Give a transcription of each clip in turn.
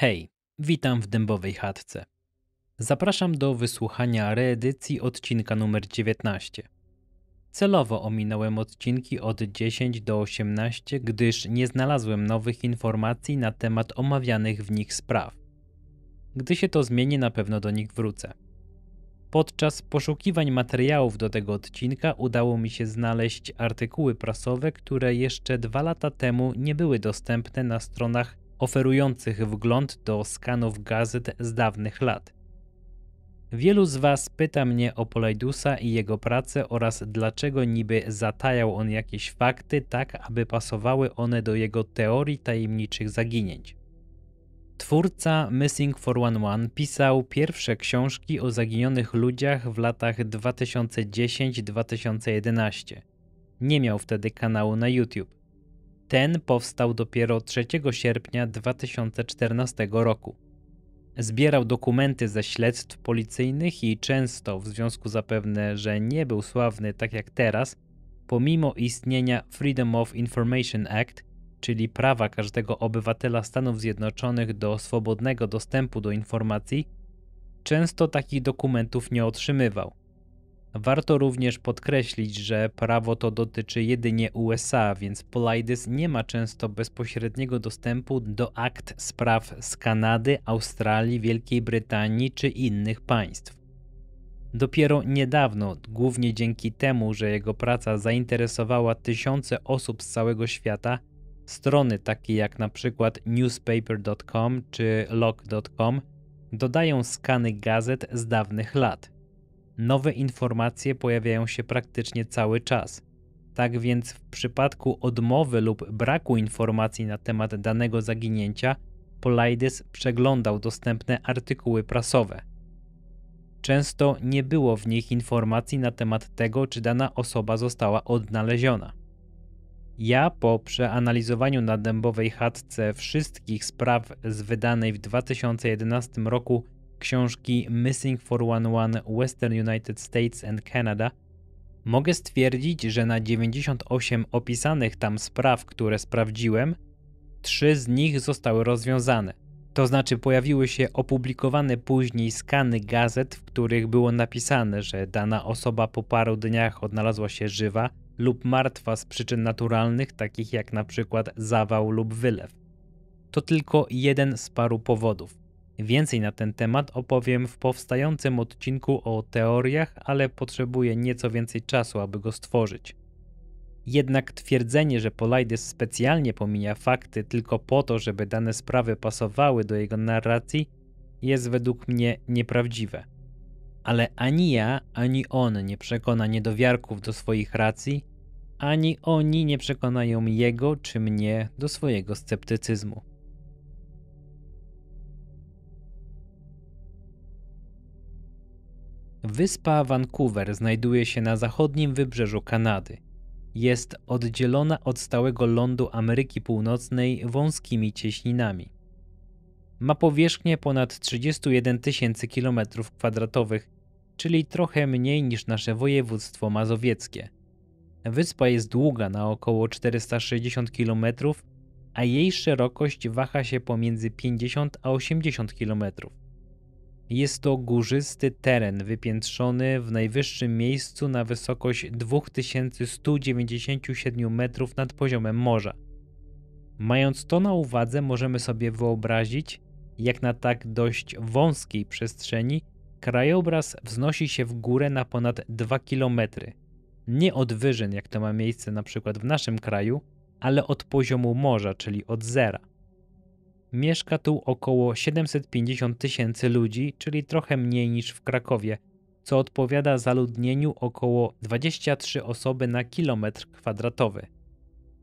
Hej, witam w dębowej chatce. Zapraszam do wysłuchania reedycji odcinka numer 19. Celowo ominąłem odcinki od 10 do 18, gdyż nie znalazłem nowych informacji na temat omawianych w nich spraw. Gdy się to zmieni, na pewno do nich wrócę. Podczas poszukiwań materiałów do tego odcinka udało mi się znaleźć artykuły prasowe, które jeszcze dwa lata temu nie były dostępne na stronach oferujących wgląd do skanów gazet z dawnych lat. Wielu z Was pyta mnie o Polajdusa i jego pracę oraz dlaczego niby zatajał on jakieś fakty tak, aby pasowały one do jego teorii tajemniczych zaginięć. Twórca Missing 411 pisał pierwsze książki o zaginionych ludziach w latach 2010-2011. Nie miał wtedy kanału na YouTube. Ten powstał dopiero 3 sierpnia 2014 roku. Zbierał dokumenty ze śledztw policyjnych i często, w związku zapewne, że nie był sławny tak jak teraz, pomimo istnienia Freedom of Information Act, czyli prawa każdego obywatela Stanów Zjednoczonych do swobodnego dostępu do informacji, często takich dokumentów nie otrzymywał. Warto również podkreślić, że prawo to dotyczy jedynie USA, więc Polides nie ma często bezpośredniego dostępu do akt spraw z Kanady, Australii, Wielkiej Brytanii czy innych państw. Dopiero niedawno, głównie dzięki temu, że jego praca zainteresowała tysiące osób z całego świata, strony takie jak np. newspaper.com czy log.com dodają skany gazet z dawnych lat nowe informacje pojawiają się praktycznie cały czas. Tak więc w przypadku odmowy lub braku informacji na temat danego zaginięcia, Polaides przeglądał dostępne artykuły prasowe. Często nie było w nich informacji na temat tego, czy dana osoba została odnaleziona. Ja po przeanalizowaniu na dębowej chatce wszystkich spraw z wydanej w 2011 roku książki Missing 411 Western United States and Canada, mogę stwierdzić, że na 98 opisanych tam spraw, które sprawdziłem, trzy z nich zostały rozwiązane. To znaczy pojawiły się opublikowane później skany gazet, w których było napisane, że dana osoba po paru dniach odnalazła się żywa lub martwa z przyczyn naturalnych, takich jak na przykład zawał lub wylew. To tylko jeden z paru powodów. Więcej na ten temat opowiem w powstającym odcinku o teoriach, ale potrzebuję nieco więcej czasu, aby go stworzyć. Jednak twierdzenie, że Polajdys specjalnie pomija fakty tylko po to, żeby dane sprawy pasowały do jego narracji, jest według mnie nieprawdziwe. Ale ani ja, ani on nie przekona niedowiarków do swoich racji, ani oni nie przekonają jego czy mnie do swojego sceptycyzmu. Wyspa Vancouver znajduje się na zachodnim wybrzeżu Kanady. Jest oddzielona od stałego lądu Ameryki Północnej wąskimi cieśninami. Ma powierzchnię ponad 31 tysięcy km2, czyli trochę mniej niż nasze województwo mazowieckie. Wyspa jest długa na około 460 km, a jej szerokość waha się pomiędzy 50 a 80 kilometrów. Jest to górzysty teren wypiętrzony w najwyższym miejscu na wysokość 2197 metrów nad poziomem morza. Mając to na uwadze, możemy sobie wyobrazić, jak na tak dość wąskiej przestrzeni krajobraz wznosi się w górę na ponad 2 km. Nie od wyżyn, jak to ma miejsce na przykład w naszym kraju, ale od poziomu morza, czyli od zera. Mieszka tu około 750 tysięcy ludzi, czyli trochę mniej niż w Krakowie, co odpowiada zaludnieniu około 23 osoby na kilometr kwadratowy.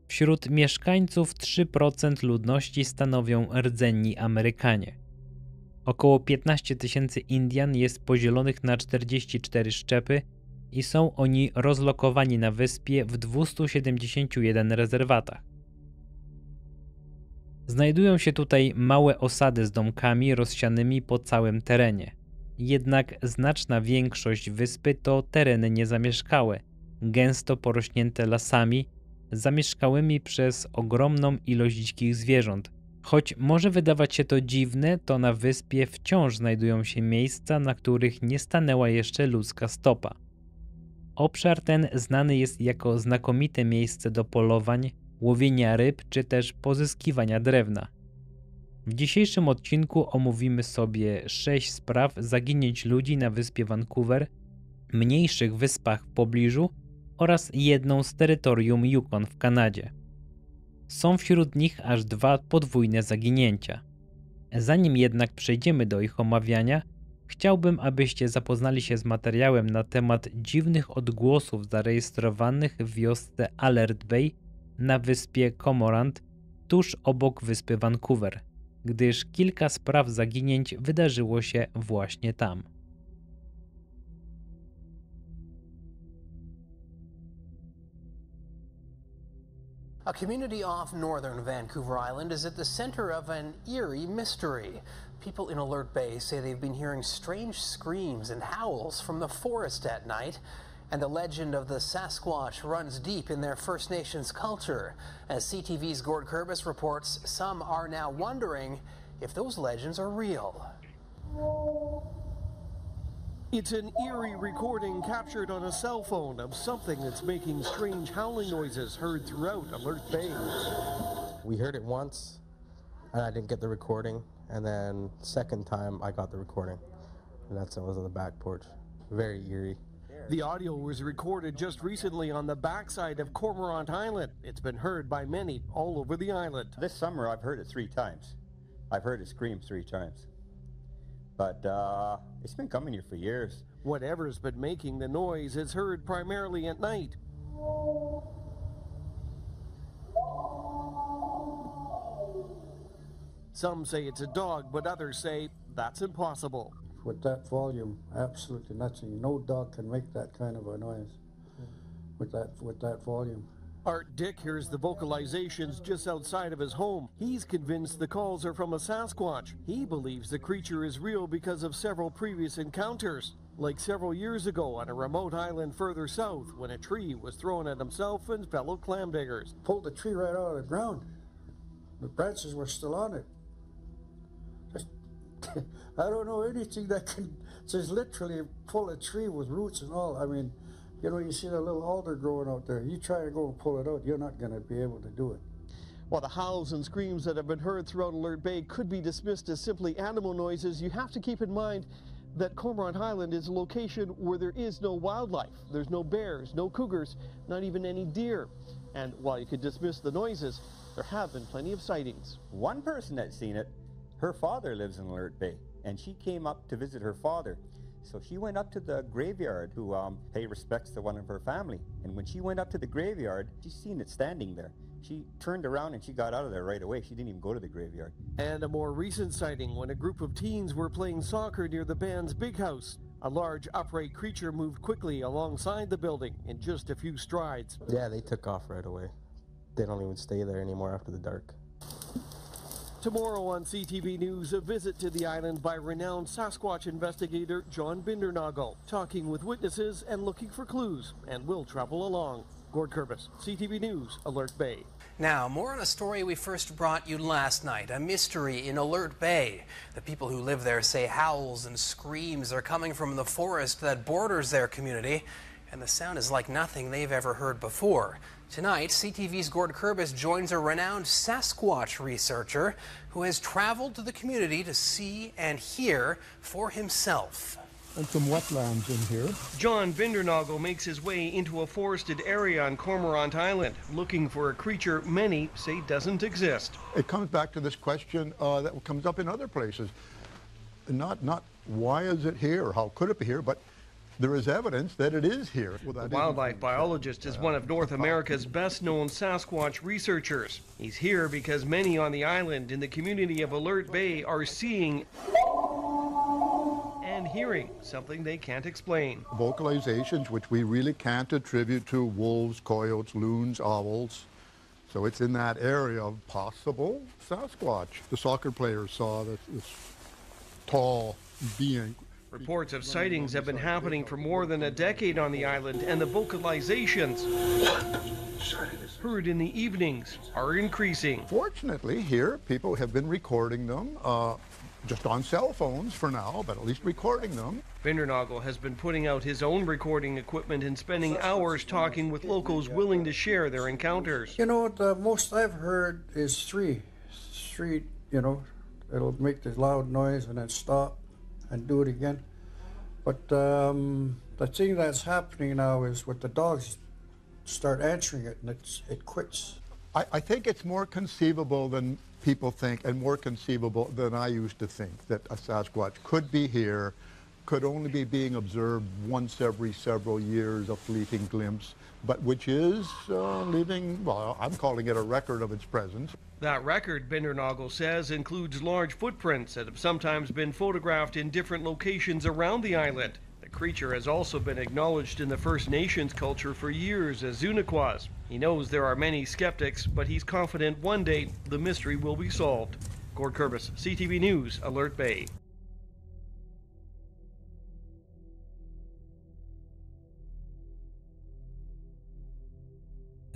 Wśród mieszkańców 3% ludności stanowią rdzenni Amerykanie. Około 15 tysięcy Indian jest podzielonych na 44 szczepy i są oni rozlokowani na wyspie w 271 rezerwatach. Znajdują się tutaj małe osady z domkami rozsianymi po całym terenie. Jednak znaczna większość wyspy to tereny niezamieszkałe, gęsto porośnięte lasami, zamieszkałymi przez ogromną ilość dzikich zwierząt. Choć może wydawać się to dziwne, to na wyspie wciąż znajdują się miejsca, na których nie stanęła jeszcze ludzka stopa. Obszar ten znany jest jako znakomite miejsce do polowań, łowienia ryb czy też pozyskiwania drewna. W dzisiejszym odcinku omówimy sobie sześć spraw zaginięć ludzi na wyspie Vancouver, mniejszych wyspach w pobliżu oraz jedną z terytorium Yukon w Kanadzie. Są wśród nich aż dwa podwójne zaginięcia. Zanim jednak przejdziemy do ich omawiania, chciałbym, abyście zapoznali się z materiałem na temat dziwnych odgłosów zarejestrowanych w wiosce Alert Bay na wyspie Komorant, tuż obok wyspy Vancouver, gdyż kilka spraw zaginięć wydarzyło się właśnie tam. A community off northern Vancouver Island is at the center of an eerie mystery. People in Alert Bay say they've been hearing strange screams and howls from the forest at night. And the legend of the Sasquatch runs deep in their First Nations culture. As CTV's Gord Kerbis reports, some are now wondering if those legends are real. It's an eerie recording captured on a cell phone of something that's making strange howling noises heard throughout Alert Bay. We heard it once, and I didn't get the recording, and then second time I got the recording. And that's it was on the back porch. Very eerie. The audio was recorded just recently on the backside of Cormorant Island. It's been heard by many all over the island. This summer I've heard it three times. I've heard it scream three times. But uh, it's been coming here for years. Whatever's been making the noise is heard primarily at night. Some say it's a dog, but others say that's impossible with that volume, absolutely nothing. No dog can make that kind of a noise with that with that volume. Art Dick hears the vocalizations just outside of his home. He's convinced the calls are from a Sasquatch. He believes the creature is real because of several previous encounters, like several years ago on a remote island further south when a tree was thrown at himself and fellow clam diggers. Pulled the tree right out of the ground. The branches were still on it. I don't know anything that can just literally pull a tree with roots and all. I mean, you know, you see that little alder growing out there. You try to go and pull it out, you're not going to be able to do it. While the howls and screams that have been heard throughout Alert Bay could be dismissed as simply animal noises, you have to keep in mind that Cormorant Highland is a location where there is no wildlife. There's no bears, no cougars, not even any deer. And while you could dismiss the noises, there have been plenty of sightings. One person that's seen it. Her father lives in Alert Bay and she came up to visit her father. So she went up to the graveyard, who um, pay respects to one of her family. And when she went up to the graveyard, she seen it standing there. She turned around and she got out of there right away. She didn't even go to the graveyard. And a more recent sighting when a group of teens were playing soccer near the band's big house. A large upright creature moved quickly alongside the building in just a few strides. Yeah, they took off right away. They don't even stay there anymore after the dark. Tomorrow on CTV News, a visit to the island by renowned Sasquatch investigator John Bindernagel, talking with witnesses and looking for clues, and we'll travel along. Gord Kurvis, CTV News, Alert Bay. Now, more on a story we first brought you last night, a mystery in Alert Bay. The people who live there say howls and screams are coming from the forest that borders their community, and the sound is like nothing they've ever heard before. Tonight, CTV's Gord Kerbis joins a renowned Sasquatch researcher who has traveled to the community to see and hear for himself. And some wetlands in here. John Vindernagel makes his way into a forested area on Cormorant Island, looking for a creature many say doesn't exist. It comes back to this question uh, that comes up in other places. Not, not why is it here, or how could it be here, but there is evidence that it is here. Well, the wildlife biologist is one of North America's best known Sasquatch researchers. He's here because many on the island in the community of Alert Bay are seeing and hearing something they can't explain. Vocalizations which we really can't attribute to wolves, coyotes, loons, owls. So it's in that area of possible Sasquatch. The soccer players saw this, this tall being Reports of sightings have been happening for more than a decade on the island, and the vocalizations heard in the evenings are increasing. Fortunately, here people have been recording them. Uh, just on cell phones for now, but at least recording them. Vindernagel has been putting out his own recording equipment and spending hours talking with locals willing to share their encounters. You know, the most I've heard is three. Three, you know, it'll make this loud noise and then stop and do it again. But um, the thing that's happening now is with the dogs start answering it and it's, it quits. I, I think it's more conceivable than people think and more conceivable than I used to think that a Sasquatch could be here, could only be being observed once every several years, a fleeting glimpse, but which is uh, leaving, well, I'm calling it a record of its presence. That record, Bindernagel says, includes large footprints that have sometimes been photographed in different locations around the island. The creature has also been acknowledged in the First Nations culture for years as Zuniquas. He knows there are many skeptics, but he's confident one day the mystery will be solved. Gord Kerbis, CTV News, Alert Bay.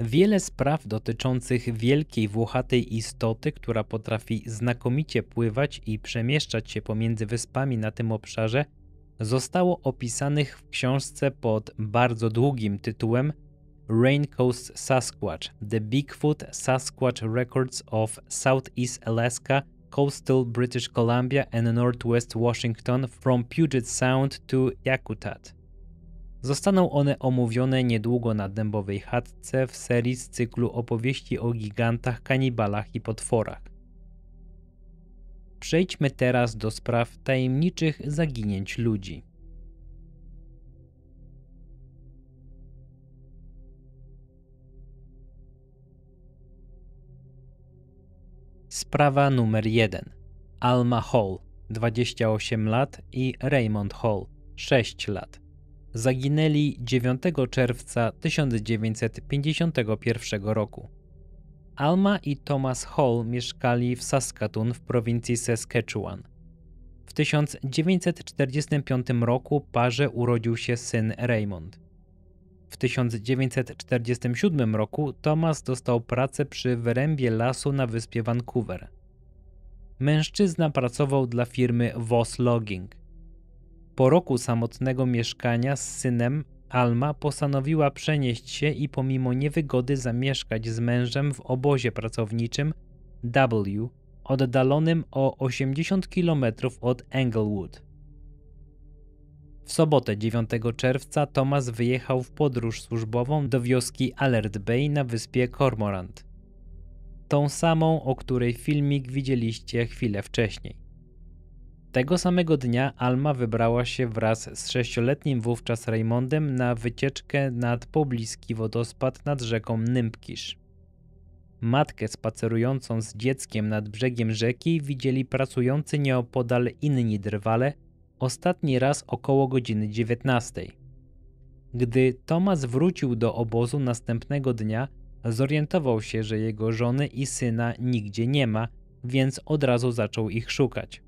Wiele spraw dotyczących wielkiej włochatej istoty, która potrafi znakomicie pływać i przemieszczać się pomiędzy wyspami na tym obszarze, zostało opisanych w książce pod bardzo długim tytułem *Raincoast Coast Sasquatch – The Bigfoot Sasquatch Records of Southeast Alaska, Coastal British Columbia and Northwest Washington from Puget Sound to Yakutat. Zostaną one omówione niedługo na Dębowej Chatce w serii z cyklu opowieści o gigantach, kanibalach i potworach. Przejdźmy teraz do spraw tajemniczych zaginięć ludzi. Sprawa numer 1. Alma Hall, 28 lat i Raymond Hall, 6 lat zaginęli 9 czerwca 1951 roku. Alma i Thomas Hall mieszkali w Saskatoon w prowincji Saskatchewan. W 1945 roku parze urodził się syn Raymond. W 1947 roku Thomas dostał pracę przy wyrębie lasu na wyspie Vancouver. Mężczyzna pracował dla firmy Voss Logging. Po roku samotnego mieszkania z synem, Alma postanowiła przenieść się i pomimo niewygody zamieszkać z mężem w obozie pracowniczym W, oddalonym o 80 km od Englewood. W sobotę 9 czerwca Thomas wyjechał w podróż służbową do wioski Alert Bay na wyspie Cormorant. Tą samą, o której filmik widzieliście chwilę wcześniej. Tego samego dnia Alma wybrała się wraz z sześcioletnim wówczas Raymondem na wycieczkę nad pobliski wodospad nad rzeką Nympkisz. Matkę spacerującą z dzieckiem nad brzegiem rzeki widzieli pracujący nieopodal inni drwale, ostatni raz około godziny 19. Gdy Tomas wrócił do obozu następnego dnia, zorientował się, że jego żony i syna nigdzie nie ma, więc od razu zaczął ich szukać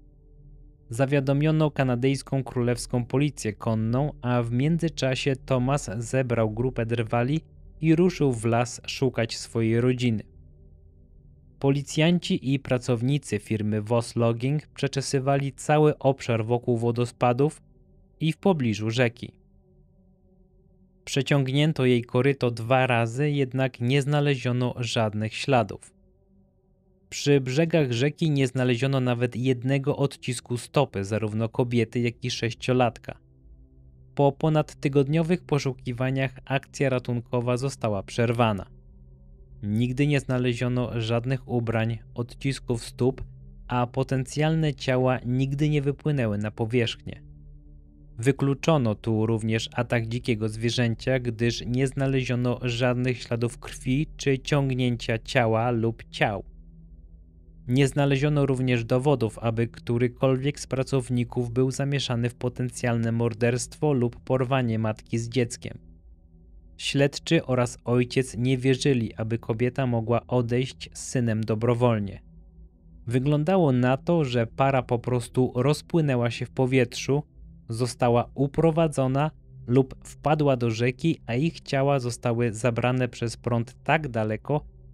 zawiadomiono kanadyjską królewską policję konną, a w międzyczasie Thomas zebrał grupę drwali i ruszył w las szukać swojej rodziny. Policjanci i pracownicy firmy Voss Logging przeczesywali cały obszar wokół wodospadów i w pobliżu rzeki. Przeciągnięto jej koryto dwa razy, jednak nie znaleziono żadnych śladów. Przy brzegach rzeki nie znaleziono nawet jednego odcisku stopy zarówno kobiety, jak i sześciolatka. Po ponad tygodniowych poszukiwaniach akcja ratunkowa została przerwana. Nigdy nie znaleziono żadnych ubrań, odcisków stóp, a potencjalne ciała nigdy nie wypłynęły na powierzchnię. Wykluczono tu również atak dzikiego zwierzęcia, gdyż nie znaleziono żadnych śladów krwi czy ciągnięcia ciała lub ciał. Nie znaleziono również dowodów, aby którykolwiek z pracowników był zamieszany w potencjalne morderstwo lub porwanie matki z dzieckiem. Śledczy oraz ojciec nie wierzyli, aby kobieta mogła odejść z synem dobrowolnie. Wyglądało na to, że para po prostu rozpłynęła się w powietrzu, została uprowadzona lub wpadła do rzeki, a ich ciała zostały zabrane przez prąd tak daleko,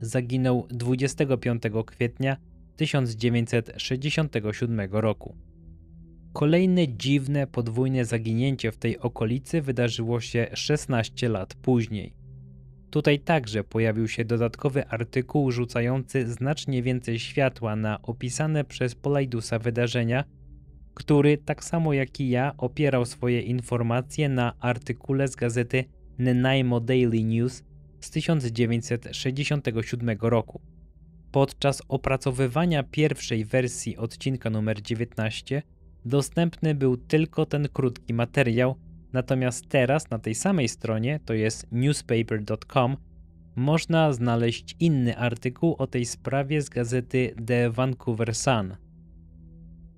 zaginął 25 kwietnia 1967 roku. Kolejne dziwne podwójne zaginięcie w tej okolicy wydarzyło się 16 lat później. Tutaj także pojawił się dodatkowy artykuł rzucający znacznie więcej światła na opisane przez Polajdusa wydarzenia, który tak samo jak i ja opierał swoje informacje na artykule z gazety Nanaimo Daily News z 1967 roku. Podczas opracowywania pierwszej wersji odcinka numer 19 dostępny był tylko ten krótki materiał, natomiast teraz na tej samej stronie, to jest newspaper.com, można znaleźć inny artykuł o tej sprawie z gazety The Vancouver Sun.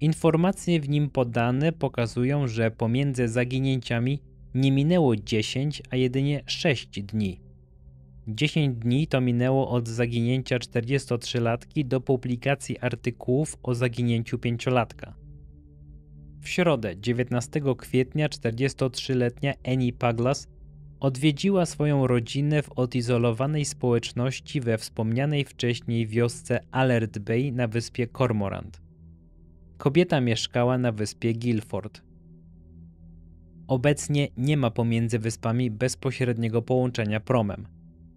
Informacje w nim podane pokazują, że pomiędzy zaginięciami nie minęło 10, a jedynie 6 dni. 10 dni to minęło od zaginięcia 43-latki do publikacji artykułów o zaginięciu 5-latka. W środę 19 kwietnia 43-letnia Annie Paglas odwiedziła swoją rodzinę w odizolowanej społeczności we wspomnianej wcześniej wiosce Alert Bay na wyspie Cormorant. Kobieta mieszkała na wyspie Guilford. Obecnie nie ma pomiędzy wyspami bezpośredniego połączenia promem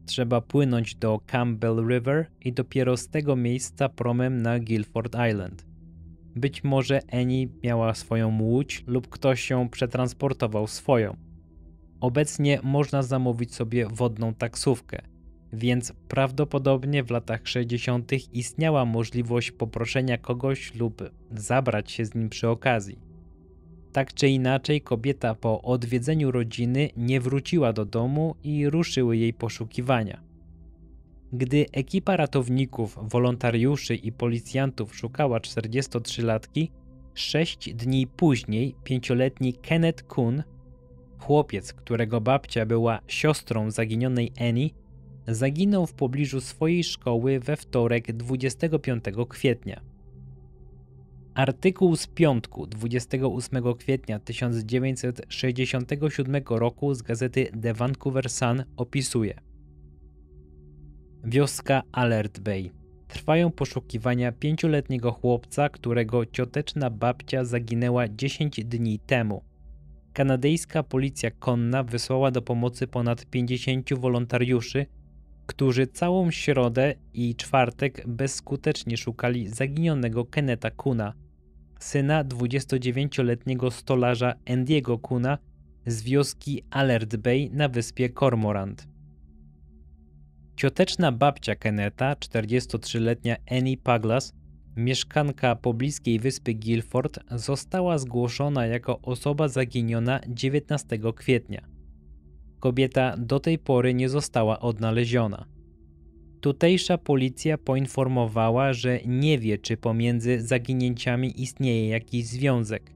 trzeba płynąć do Campbell River i dopiero z tego miejsca promem na Guilford Island. Być może Annie miała swoją łódź lub ktoś ją przetransportował swoją. Obecnie można zamówić sobie wodną taksówkę, więc prawdopodobnie w latach 60. istniała możliwość poproszenia kogoś lub zabrać się z nim przy okazji. Tak czy inaczej, kobieta po odwiedzeniu rodziny nie wróciła do domu i ruszyły jej poszukiwania. Gdy ekipa ratowników, wolontariuszy i policjantów szukała 43-latki, sześć dni później pięcioletni Kenneth Kuhn, chłopiec, którego babcia była siostrą zaginionej Annie, zaginął w pobliżu swojej szkoły we wtorek 25 kwietnia. Artykuł z piątku 28 kwietnia 1967 roku z gazety The Vancouver Sun opisuje Wioska Alert Bay. Trwają poszukiwania pięcioletniego chłopca, którego cioteczna babcia zaginęła 10 dni temu. Kanadyjska policja konna wysłała do pomocy ponad 50 wolontariuszy, którzy całą środę i czwartek bezskutecznie szukali zaginionego Keneta Kuna – syna 29-letniego stolarza Andiego Kuna z wioski Alert Bay na wyspie Cormorant. Cioteczna babcia Keneta, 43-letnia Annie Paglas, mieszkanka pobliskiej wyspy Guilford, została zgłoszona jako osoba zaginiona 19 kwietnia. Kobieta do tej pory nie została odnaleziona. Tutejsza policja poinformowała, że nie wie, czy pomiędzy zaginięciami istnieje jakiś związek.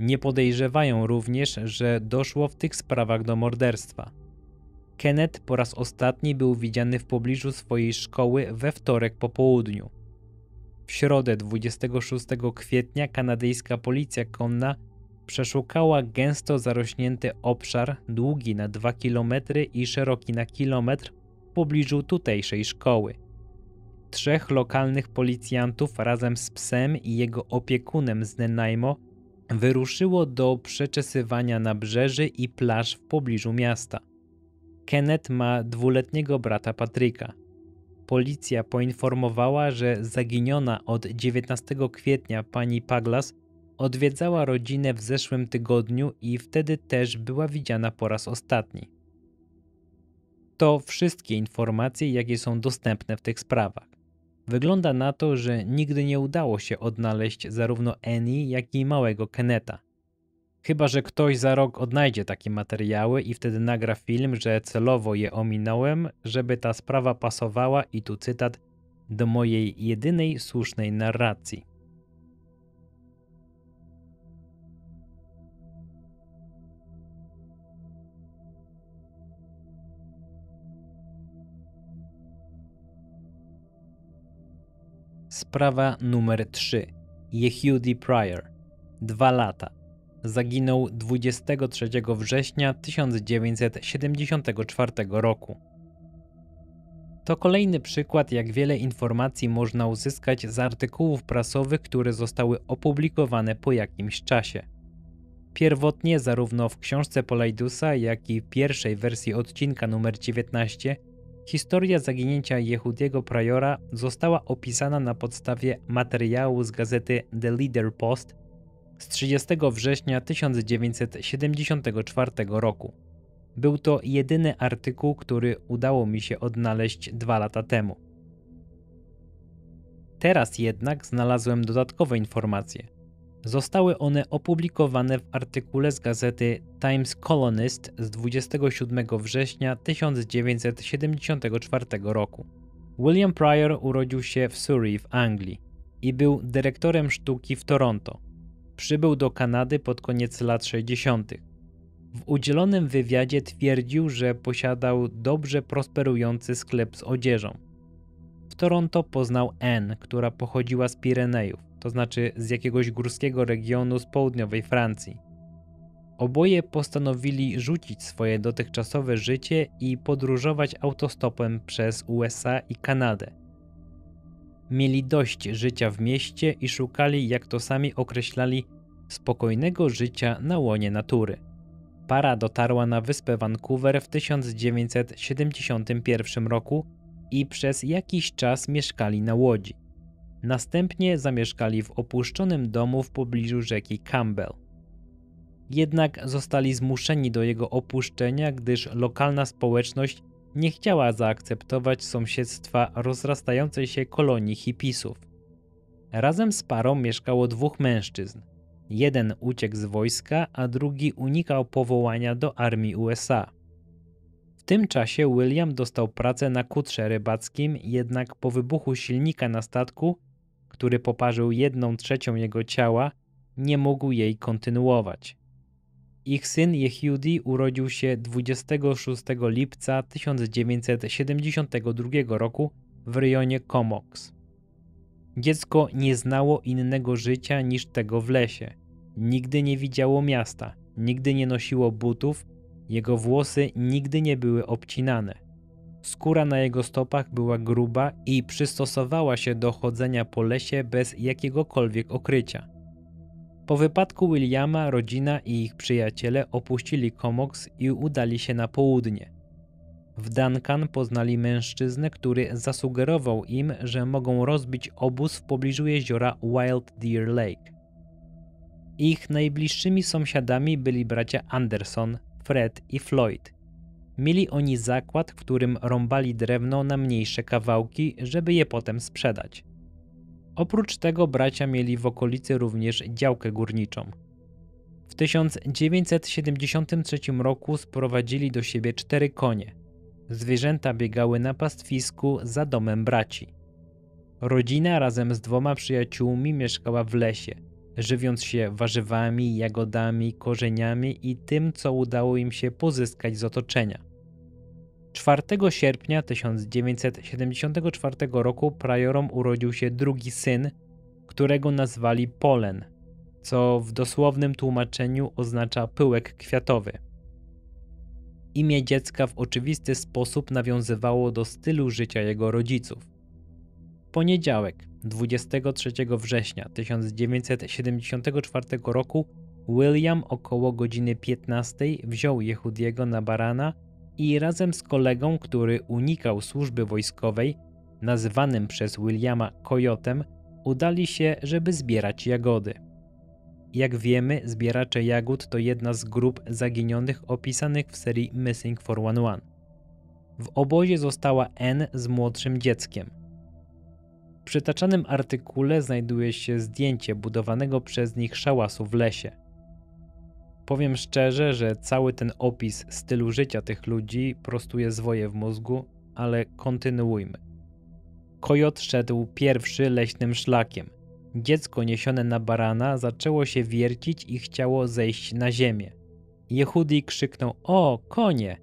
Nie podejrzewają również, że doszło w tych sprawach do morderstwa. Kenneth po raz ostatni był widziany w pobliżu swojej szkoły we wtorek po południu. W środę 26 kwietnia kanadyjska policja konna przeszukała gęsto zarośnięty obszar długi na 2 km i szeroki na kilometr pobliżu tutejszej szkoły. Trzech lokalnych policjantów razem z psem i jego opiekunem z Nenajmo wyruszyło do przeczesywania nabrzeży i plaż w pobliżu miasta. Kenneth ma dwuletniego brata Patryka. Policja poinformowała, że zaginiona od 19 kwietnia pani Paglas odwiedzała rodzinę w zeszłym tygodniu i wtedy też była widziana po raz ostatni. To wszystkie informacje, jakie są dostępne w tych sprawach. Wygląda na to, że nigdy nie udało się odnaleźć zarówno Annie, jak i małego Keneta. Chyba, że ktoś za rok odnajdzie takie materiały i wtedy nagra film, że celowo je ominąłem, żeby ta sprawa pasowała, i tu cytat, do mojej jedynej słusznej narracji. Sprawa numer 3. Yehudi Pryor. Dwa lata. Zaginął 23 września 1974 roku. To kolejny przykład, jak wiele informacji można uzyskać z artykułów prasowych, które zostały opublikowane po jakimś czasie. Pierwotnie, zarówno w książce Polajdusa, jak i w pierwszej wersji odcinka numer 19, Historia zaginięcia Jehudiego Priora została opisana na podstawie materiału z gazety The Leader Post z 30 września 1974 roku. Był to jedyny artykuł, który udało mi się odnaleźć dwa lata temu. Teraz jednak znalazłem dodatkowe informacje. Zostały one opublikowane w artykule z gazety Times Colonist z 27 września 1974 roku. William Pryor urodził się w Surrey w Anglii i był dyrektorem sztuki w Toronto. Przybył do Kanady pod koniec lat 60. W udzielonym wywiadzie twierdził, że posiadał dobrze prosperujący sklep z odzieżą. W Toronto poznał Anne, która pochodziła z Pirenejów to znaczy z jakiegoś górskiego regionu z południowej Francji. Oboje postanowili rzucić swoje dotychczasowe życie i podróżować autostopem przez USA i Kanadę. Mieli dość życia w mieście i szukali, jak to sami określali, spokojnego życia na łonie natury. Para dotarła na wyspę Vancouver w 1971 roku i przez jakiś czas mieszkali na łodzi. Następnie zamieszkali w opuszczonym domu w pobliżu rzeki Campbell. Jednak zostali zmuszeni do jego opuszczenia, gdyż lokalna społeczność nie chciała zaakceptować sąsiedztwa rozrastającej się kolonii hipisów. Razem z parą mieszkało dwóch mężczyzn. Jeden uciekł z wojska, a drugi unikał powołania do armii USA. W tym czasie William dostał pracę na kutrze rybackim, jednak po wybuchu silnika na statku który poparzył jedną trzecią jego ciała, nie mógł jej kontynuować. Ich syn Jehudi urodził się 26 lipca 1972 roku w rejonie Comox. Dziecko nie znało innego życia niż tego w lesie. Nigdy nie widziało miasta, nigdy nie nosiło butów, jego włosy nigdy nie były obcinane. Skóra na jego stopach była gruba i przystosowała się do chodzenia po lesie bez jakiegokolwiek okrycia. Po wypadku Williama rodzina i ich przyjaciele opuścili Comox i udali się na południe. W Duncan poznali mężczyznę, który zasugerował im, że mogą rozbić obóz w pobliżu jeziora Wild Deer Lake. Ich najbliższymi sąsiadami byli bracia Anderson, Fred i Floyd, Mieli oni zakład, w którym rąbali drewno na mniejsze kawałki, żeby je potem sprzedać. Oprócz tego bracia mieli w okolicy również działkę górniczą. W 1973 roku sprowadzili do siebie cztery konie. Zwierzęta biegały na pastwisku za domem braci. Rodzina razem z dwoma przyjaciółmi mieszkała w lesie, żywiąc się warzywami, jagodami, korzeniami i tym, co udało im się pozyskać z otoczenia. 4 sierpnia 1974 roku prajorom urodził się drugi syn, którego nazwali Polen, co w dosłownym tłumaczeniu oznacza pyłek kwiatowy. Imię dziecka w oczywisty sposób nawiązywało do stylu życia jego rodziców. Poniedziałek, 23 września 1974 roku, William około godziny 15 wziął Jehudiego na barana i razem z kolegą, który unikał służby wojskowej, nazywanym przez Williama Kojotem, udali się, żeby zbierać jagody. Jak wiemy, zbieracze jagód to jedna z grup zaginionych opisanych w serii Missing 411. W obozie została N z młodszym dzieckiem. W przytaczanym artykule znajduje się zdjęcie budowanego przez nich szałasu w lesie – Powiem szczerze, że cały ten opis stylu życia tych ludzi prostuje zwoje w mózgu, ale kontynuujmy. Kojot szedł pierwszy leśnym szlakiem. Dziecko niesione na barana zaczęło się wiercić i chciało zejść na ziemię. Jehudi krzyknął: O, konie!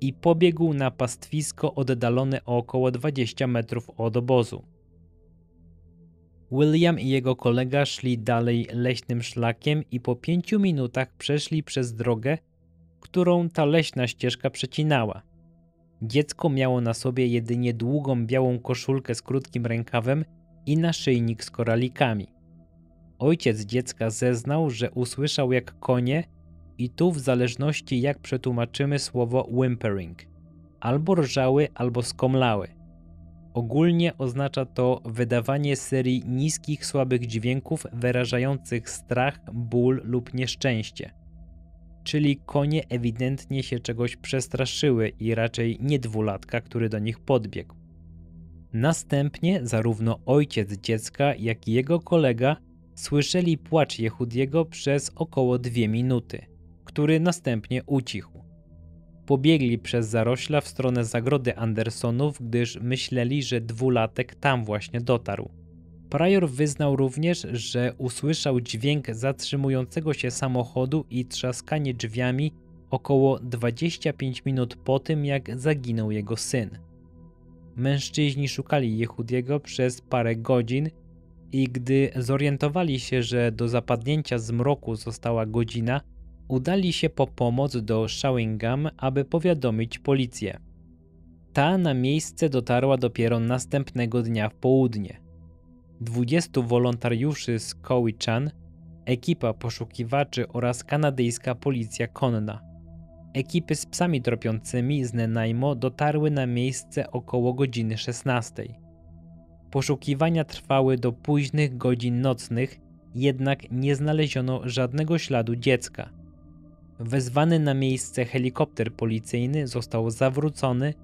i pobiegł na pastwisko oddalone o około 20 metrów od obozu. William i jego kolega szli dalej leśnym szlakiem i po pięciu minutach przeszli przez drogę, którą ta leśna ścieżka przecinała. Dziecko miało na sobie jedynie długą białą koszulkę z krótkim rękawem i naszyjnik z koralikami. Ojciec dziecka zeznał, że usłyszał jak konie, i tu w zależności jak przetłumaczymy słowo whimpering, albo rżały, albo skomlały. Ogólnie oznacza to wydawanie serii niskich, słabych dźwięków wyrażających strach, ból lub nieszczęście. Czyli konie ewidentnie się czegoś przestraszyły i raczej nie dwulatka, który do nich podbiegł. Następnie zarówno ojciec dziecka, jak i jego kolega słyszeli płacz Jehudiego przez około dwie minuty, który następnie ucichł. Pobiegli przez zarośla w stronę zagrody Andersonów, gdyż myśleli, że dwulatek tam właśnie dotarł. Prajor wyznał również, że usłyszał dźwięk zatrzymującego się samochodu i trzaskanie drzwiami około 25 minut po tym, jak zaginął jego syn. Mężczyźni szukali Jehudiego przez parę godzin i gdy zorientowali się, że do zapadnięcia zmroku została godzina, udali się po pomoc do Shawingham, aby powiadomić policję. Ta na miejsce dotarła dopiero następnego dnia w południe. 20 wolontariuszy z Kowichan, ekipa poszukiwaczy oraz kanadyjska policja konna. Ekipy z psami tropiącymi z Nenajmo dotarły na miejsce około godziny 16. Poszukiwania trwały do późnych godzin nocnych, jednak nie znaleziono żadnego śladu dziecka. Wezwany na miejsce helikopter policyjny został zawrócony,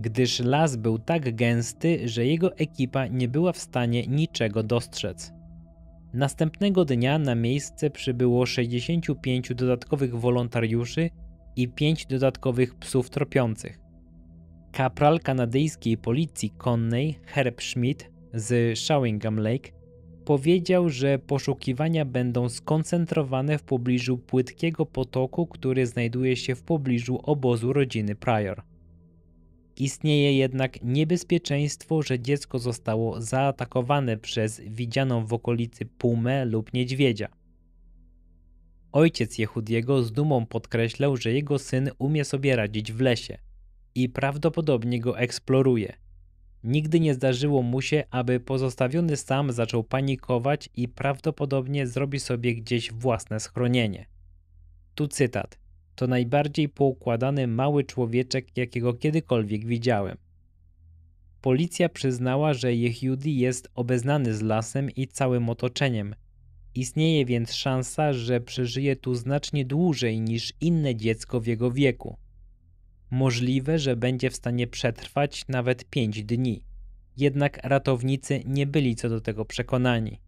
gdyż las był tak gęsty, że jego ekipa nie była w stanie niczego dostrzec. Następnego dnia na miejsce przybyło 65 dodatkowych wolontariuszy i 5 dodatkowych psów tropiących. Kapral kanadyjskiej policji konnej Herb Schmidt z Shawingham Lake Powiedział, że poszukiwania będą skoncentrowane w pobliżu płytkiego potoku, który znajduje się w pobliżu obozu rodziny Pryor. Istnieje jednak niebezpieczeństwo, że dziecko zostało zaatakowane przez widzianą w okolicy pumę lub niedźwiedzia. Ojciec Jehudiego z dumą podkreślał, że jego syn umie sobie radzić w lesie i prawdopodobnie go eksploruje – Nigdy nie zdarzyło mu się, aby pozostawiony sam zaczął panikować i prawdopodobnie zrobi sobie gdzieś własne schronienie. Tu cytat. To najbardziej poukładany mały człowieczek, jakiego kiedykolwiek widziałem. Policja przyznała, że Yehudi jest obeznany z lasem i całym otoczeniem. Istnieje więc szansa, że przeżyje tu znacznie dłużej niż inne dziecko w jego wieku. Możliwe, że będzie w stanie przetrwać nawet 5 dni. Jednak ratownicy nie byli co do tego przekonani.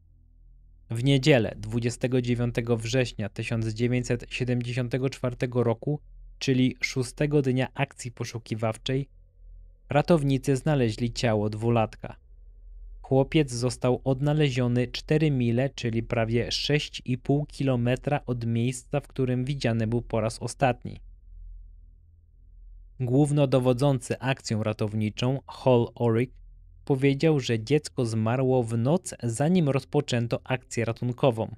W niedzielę 29 września 1974 roku, czyli szóstego dnia akcji poszukiwawczej, ratownicy znaleźli ciało dwulatka. Chłopiec został odnaleziony 4 mile, czyli prawie 6,5 kilometra od miejsca, w którym widziany był po raz ostatni. Głównodowodzący akcją ratowniczą Hall Orick powiedział, że dziecko zmarło w noc, zanim rozpoczęto akcję ratunkową.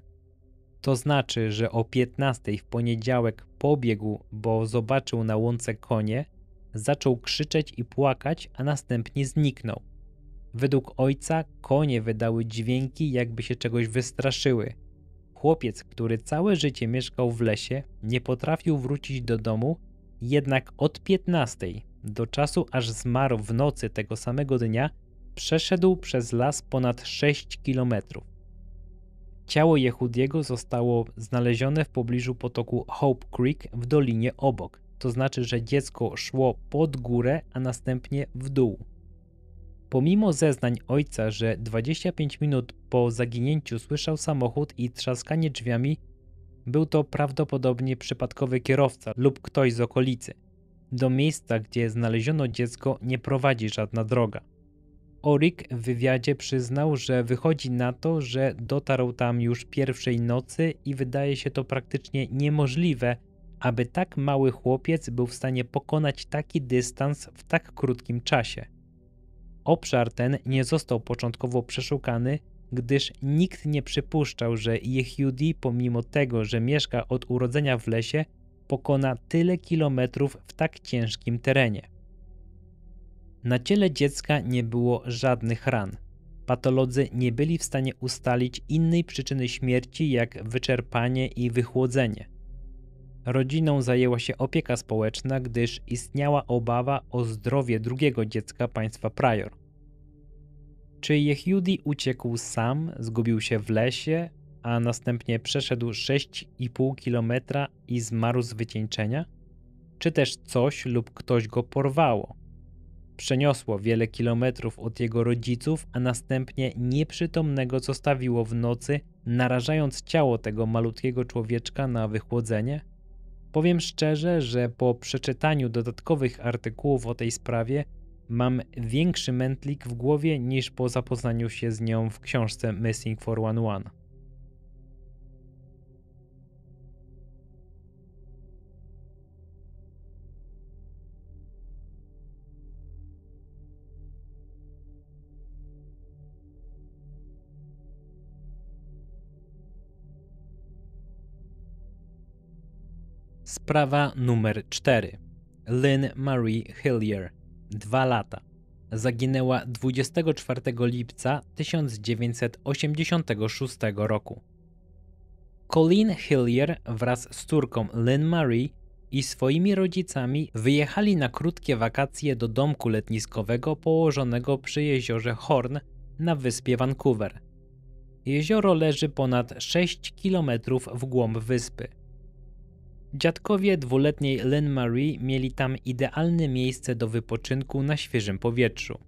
To znaczy, że o 15 w poniedziałek pobiegł, bo zobaczył na łące konie, zaczął krzyczeć i płakać, a następnie zniknął. Według ojca konie wydały dźwięki, jakby się czegoś wystraszyły. Chłopiec, który całe życie mieszkał w lesie, nie potrafił wrócić do domu jednak od 15 do czasu aż zmarł w nocy tego samego dnia, przeszedł przez las ponad 6 kilometrów. Ciało Jehudiego zostało znalezione w pobliżu potoku Hope Creek w dolinie obok, to znaczy, że dziecko szło pod górę, a następnie w dół. Pomimo zeznań ojca, że 25 minut po zaginięciu słyszał samochód i trzaskanie drzwiami, był to prawdopodobnie przypadkowy kierowca lub ktoś z okolicy. Do miejsca, gdzie znaleziono dziecko, nie prowadzi żadna droga. Orik w wywiadzie przyznał, że wychodzi na to, że dotarł tam już pierwszej nocy i wydaje się to praktycznie niemożliwe, aby tak mały chłopiec był w stanie pokonać taki dystans w tak krótkim czasie. Obszar ten nie został początkowo przeszukany, gdyż nikt nie przypuszczał, że Jehudi, pomimo tego, że mieszka od urodzenia w lesie, pokona tyle kilometrów w tak ciężkim terenie. Na ciele dziecka nie było żadnych ran. Patolodzy nie byli w stanie ustalić innej przyczyny śmierci jak wyczerpanie i wychłodzenie. Rodziną zajęła się opieka społeczna, gdyż istniała obawa o zdrowie drugiego dziecka państwa Prior czy Jehudi uciekł sam, zgubił się w lesie, a następnie przeszedł 6,5 kilometra i zmarł z wycieńczenia? Czy też coś lub ktoś go porwało? Przeniosło wiele kilometrów od jego rodziców, a następnie nieprzytomnego zostawiło w nocy, narażając ciało tego malutkiego człowieczka na wychłodzenie? Powiem szczerze, że po przeczytaniu dodatkowych artykułów o tej sprawie Mam większy mętlik w głowie niż po zapoznaniu się z nią w książce Missing 411. Sprawa numer 4. Lynn Marie Hillier dwa lata. Zaginęła 24 lipca 1986 roku. Colleen Hillier wraz z córką Lynn Marie i swoimi rodzicami wyjechali na krótkie wakacje do domku letniskowego położonego przy jeziorze Horn na wyspie Vancouver. Jezioro leży ponad 6 km w głąb wyspy. Dziadkowie dwuletniej Lynn Marie mieli tam idealne miejsce do wypoczynku na świeżym powietrzu.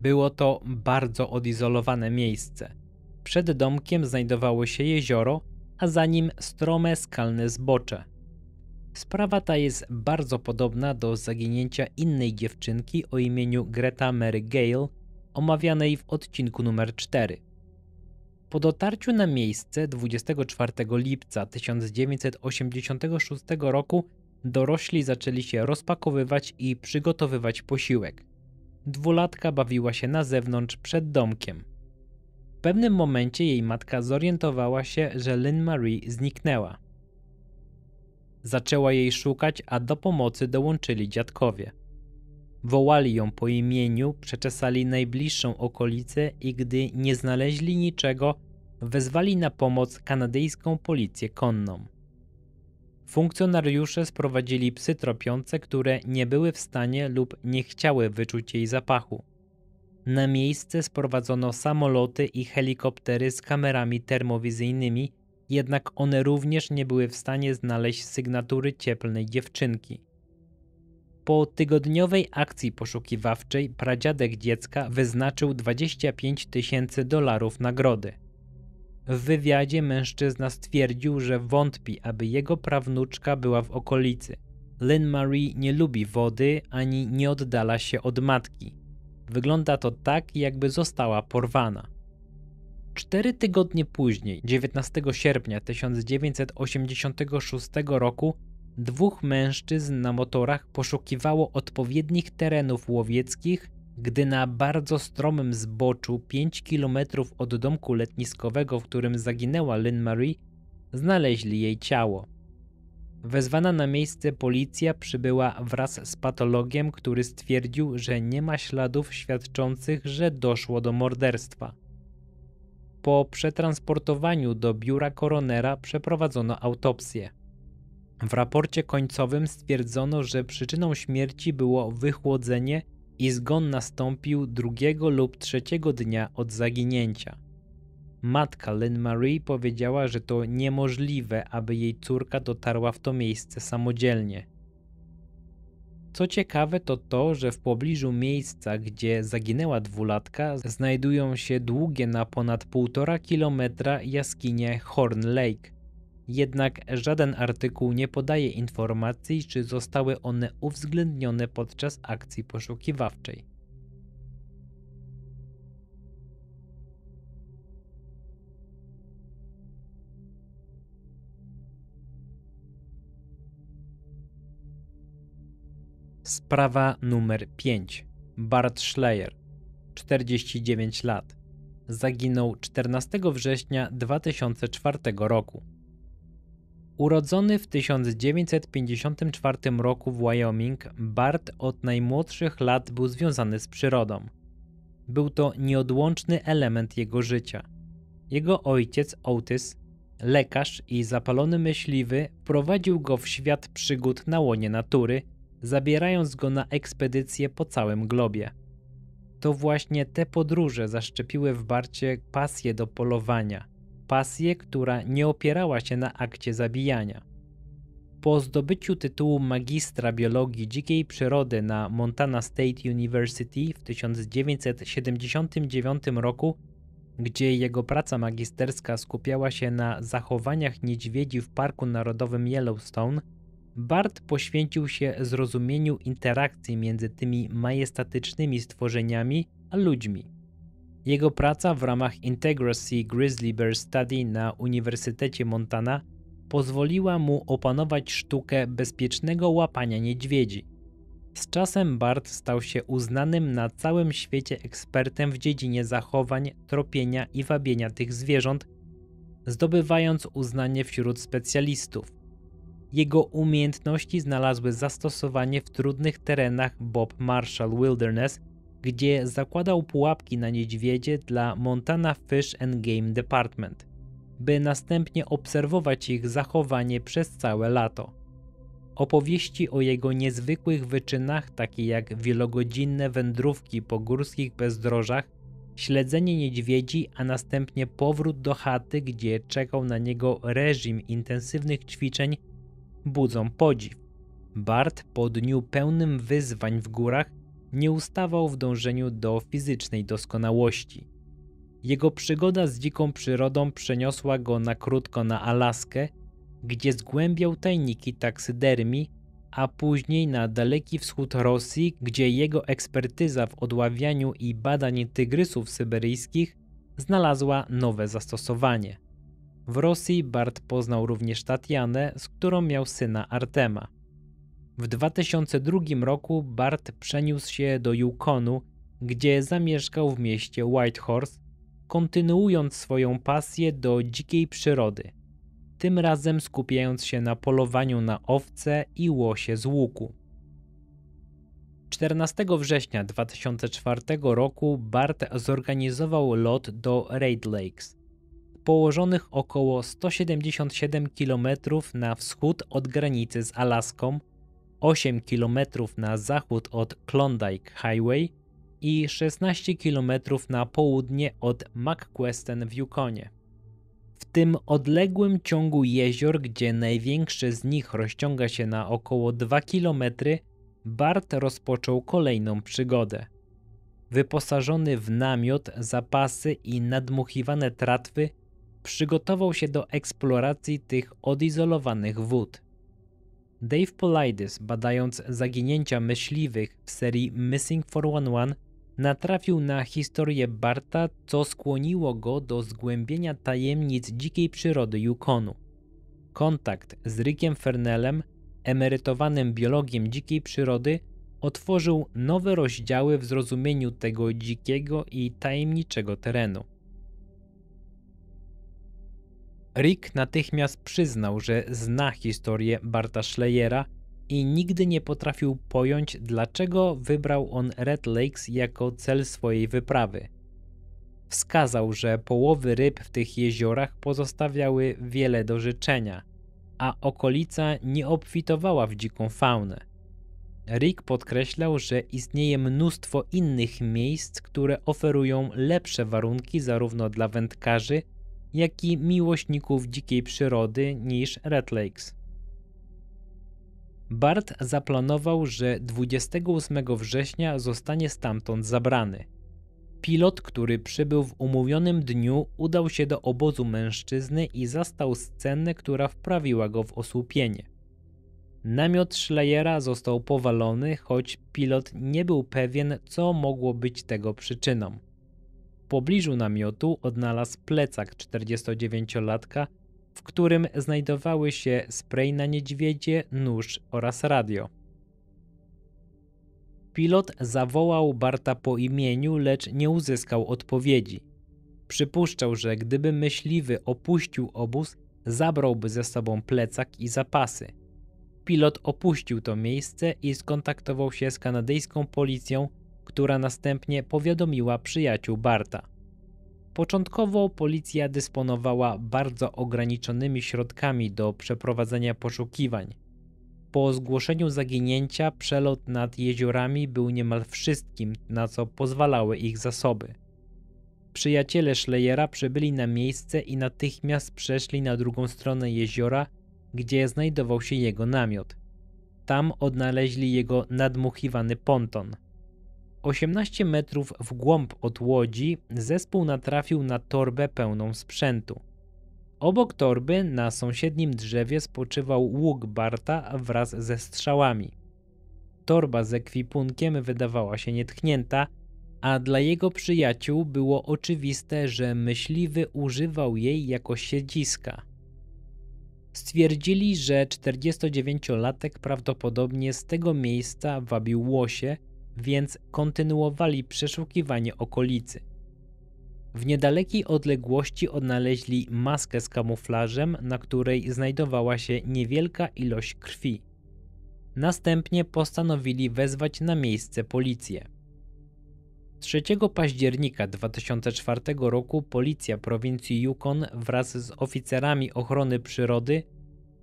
Było to bardzo odizolowane miejsce. Przed domkiem znajdowało się jezioro, a za nim strome skalne zbocze. Sprawa ta jest bardzo podobna do zaginięcia innej dziewczynki o imieniu Greta Mary Gale, omawianej w odcinku numer 4. Po dotarciu na miejsce 24 lipca 1986 roku dorośli zaczęli się rozpakowywać i przygotowywać posiłek. Dwulatka bawiła się na zewnątrz przed domkiem. W pewnym momencie jej matka zorientowała się, że Lynn Marie zniknęła. Zaczęła jej szukać, a do pomocy dołączyli dziadkowie. Wołali ją po imieniu, przeczesali najbliższą okolicę i gdy nie znaleźli niczego, wezwali na pomoc kanadyjską policję konną. Funkcjonariusze sprowadzili psy tropiące, które nie były w stanie lub nie chciały wyczuć jej zapachu. Na miejsce sprowadzono samoloty i helikoptery z kamerami termowizyjnymi, jednak one również nie były w stanie znaleźć sygnatury cieplnej dziewczynki. Po tygodniowej akcji poszukiwawczej pradziadek dziecka wyznaczył 25 tysięcy dolarów nagrody. W wywiadzie mężczyzna stwierdził, że wątpi, aby jego prawnuczka była w okolicy. Lynn Marie nie lubi wody ani nie oddala się od matki. Wygląda to tak, jakby została porwana. Cztery tygodnie później, 19 sierpnia 1986 roku, Dwóch mężczyzn na motorach poszukiwało odpowiednich terenów łowieckich, gdy na bardzo stromym zboczu 5 km od domku letniskowego, w którym zaginęła Lynn Marie, znaleźli jej ciało. Wezwana na miejsce policja przybyła wraz z patologiem, który stwierdził, że nie ma śladów świadczących, że doszło do morderstwa. Po przetransportowaniu do biura koronera przeprowadzono autopsję. W raporcie końcowym stwierdzono, że przyczyną śmierci było wychłodzenie i zgon nastąpił drugiego lub trzeciego dnia od zaginięcia. Matka Lynn Marie powiedziała, że to niemożliwe, aby jej córka dotarła w to miejsce samodzielnie. Co ciekawe to to, że w pobliżu miejsca, gdzie zaginęła dwulatka, znajdują się długie na ponad 1,5 kilometra jaskinie Horn Lake. Jednak żaden artykuł nie podaje informacji, czy zostały one uwzględnione podczas akcji poszukiwawczej. Sprawa numer 5. Bart Schleyer, 49 lat. Zaginął 14 września 2004 roku. Urodzony w 1954 roku w Wyoming, Bart od najmłodszych lat był związany z przyrodą. Był to nieodłączny element jego życia. Jego ojciec, Otis, lekarz i zapalony myśliwy, prowadził go w świat przygód na łonie natury, zabierając go na ekspedycje po całym globie. To właśnie te podróże zaszczepiły w Barcie pasję do polowania – pasję, która nie opierała się na akcie zabijania. Po zdobyciu tytułu magistra biologii dzikiej przyrody na Montana State University w 1979 roku, gdzie jego praca magisterska skupiała się na zachowaniach niedźwiedzi w Parku Narodowym Yellowstone, Bart poświęcił się zrozumieniu interakcji między tymi majestatycznymi stworzeniami a ludźmi. Jego praca w ramach Integracy Grizzly Bear Study na Uniwersytecie Montana pozwoliła mu opanować sztukę bezpiecznego łapania niedźwiedzi. Z czasem Bart stał się uznanym na całym świecie ekspertem w dziedzinie zachowań, tropienia i wabienia tych zwierząt, zdobywając uznanie wśród specjalistów. Jego umiejętności znalazły zastosowanie w trudnych terenach Bob Marshall Wilderness – gdzie zakładał pułapki na niedźwiedzie dla Montana Fish and Game Department, by następnie obserwować ich zachowanie przez całe lato. Opowieści o jego niezwykłych wyczynach, takie jak wielogodzinne wędrówki po górskich bezdrożach, śledzenie niedźwiedzi, a następnie powrót do chaty, gdzie czekał na niego reżim intensywnych ćwiczeń, budzą podziw. Bart po dniu pełnym wyzwań w górach nie ustawał w dążeniu do fizycznej doskonałości. Jego przygoda z dziką przyrodą przeniosła go na krótko na Alaskę, gdzie zgłębiał tajniki taksydermii, a później na daleki wschód Rosji, gdzie jego ekspertyza w odławianiu i badaniu tygrysów syberyjskich znalazła nowe zastosowanie. W Rosji Bart poznał również Tatianę, z którą miał syna Artema. W 2002 roku Bart przeniósł się do Yukonu, gdzie zamieszkał w mieście Whitehorse, kontynuując swoją pasję do dzikiej przyrody, tym razem skupiając się na polowaniu na owce i łosie z łuku. 14 września 2004 roku Bart zorganizował lot do Raid Lakes, położonych około 177 km na wschód od granicy z Alaską – 8 km na zachód od Klondike Highway i 16 km na południe od McQuesten w Yukonie. W tym odległym ciągu jezior, gdzie największe z nich rozciąga się na około 2 km, Bart rozpoczął kolejną przygodę. Wyposażony w namiot, zapasy i nadmuchiwane tratwy, przygotował się do eksploracji tych odizolowanych wód. Dave Polidis, badając zaginięcia myśliwych w serii Missing 411, natrafił na historię Barta, co skłoniło go do zgłębienia tajemnic dzikiej przyrody Yukonu. Kontakt z Rickiem Fernelem, emerytowanym biologiem dzikiej przyrody, otworzył nowe rozdziały w zrozumieniu tego dzikiego i tajemniczego terenu. Rick natychmiast przyznał, że zna historię Barta Schleyera i nigdy nie potrafił pojąć, dlaczego wybrał on Red Lakes jako cel swojej wyprawy. Wskazał, że połowy ryb w tych jeziorach pozostawiały wiele do życzenia, a okolica nie obfitowała w dziką faunę. Rick podkreślał, że istnieje mnóstwo innych miejsc, które oferują lepsze warunki zarówno dla wędkarzy, jak i miłośników dzikiej przyrody niż Red Lakes. Bart zaplanował, że 28 września zostanie stamtąd zabrany. Pilot, który przybył w umówionym dniu, udał się do obozu mężczyzny i zastał scenę, która wprawiła go w osłupienie. Namiot Schleyera został powalony, choć pilot nie był pewien, co mogło być tego przyczyną. W pobliżu namiotu odnalazł plecak 49-latka, w którym znajdowały się spray na niedźwiedzie, nóż oraz radio. Pilot zawołał Barta po imieniu, lecz nie uzyskał odpowiedzi. Przypuszczał, że gdyby myśliwy opuścił obóz, zabrałby ze sobą plecak i zapasy. Pilot opuścił to miejsce i skontaktował się z kanadyjską policją, która następnie powiadomiła przyjaciół Barta. Początkowo policja dysponowała bardzo ograniczonymi środkami do przeprowadzenia poszukiwań. Po zgłoszeniu zaginięcia przelot nad jeziorami był niemal wszystkim, na co pozwalały ich zasoby. Przyjaciele Schleyera przybyli na miejsce i natychmiast przeszli na drugą stronę jeziora, gdzie znajdował się jego namiot. Tam odnaleźli jego nadmuchiwany ponton – 18 metrów w głąb od łodzi zespół natrafił na torbę pełną sprzętu. Obok torby na sąsiednim drzewie spoczywał łuk Barta wraz ze strzałami. Torba z ekwipunkiem wydawała się nietknięta, a dla jego przyjaciół było oczywiste, że myśliwy używał jej jako siedziska. Stwierdzili, że 49-latek prawdopodobnie z tego miejsca wabił łosie, więc kontynuowali przeszukiwanie okolicy. W niedalekiej odległości odnaleźli maskę z kamuflażem, na której znajdowała się niewielka ilość krwi. Następnie postanowili wezwać na miejsce policję. 3 października 2004 roku policja prowincji Yukon wraz z oficerami ochrony przyrody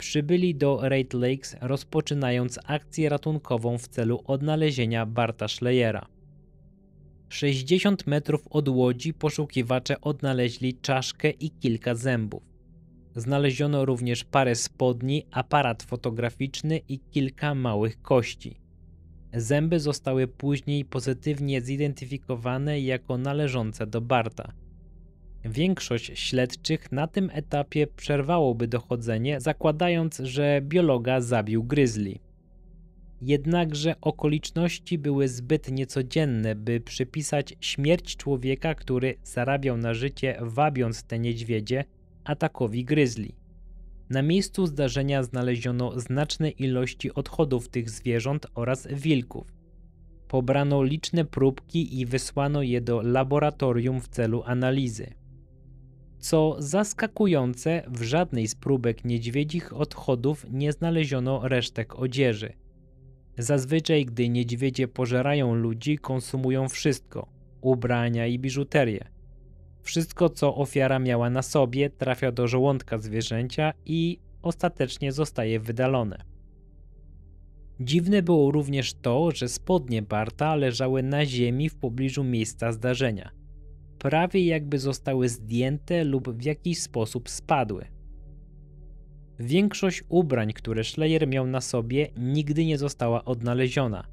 przybyli do Raid Lakes, rozpoczynając akcję ratunkową w celu odnalezienia Barta Schleyera. 60 metrów od łodzi poszukiwacze odnaleźli czaszkę i kilka zębów. Znaleziono również parę spodni, aparat fotograficzny i kilka małych kości. Zęby zostały później pozytywnie zidentyfikowane jako należące do Barta. Większość śledczych na tym etapie przerwałoby dochodzenie, zakładając, że biologa zabił gryzli. Jednakże okoliczności były zbyt niecodzienne, by przypisać śmierć człowieka, który zarabiał na życie wabiąc te niedźwiedzie, atakowi gryzli. Na miejscu zdarzenia znaleziono znaczne ilości odchodów tych zwierząt oraz wilków. Pobrano liczne próbki i wysłano je do laboratorium w celu analizy. Co zaskakujące, w żadnej z próbek niedźwiedzich odchodów nie znaleziono resztek odzieży. Zazwyczaj, gdy niedźwiedzie pożerają ludzi, konsumują wszystko ubrania i biżuterię. Wszystko, co ofiara miała na sobie, trafia do żołądka zwierzęcia i ostatecznie zostaje wydalone. Dziwne było również to, że spodnie Barta leżały na ziemi w pobliżu miejsca zdarzenia prawie jakby zostały zdjęte lub w jakiś sposób spadły. Większość ubrań, które Schleyer miał na sobie, nigdy nie została odnaleziona,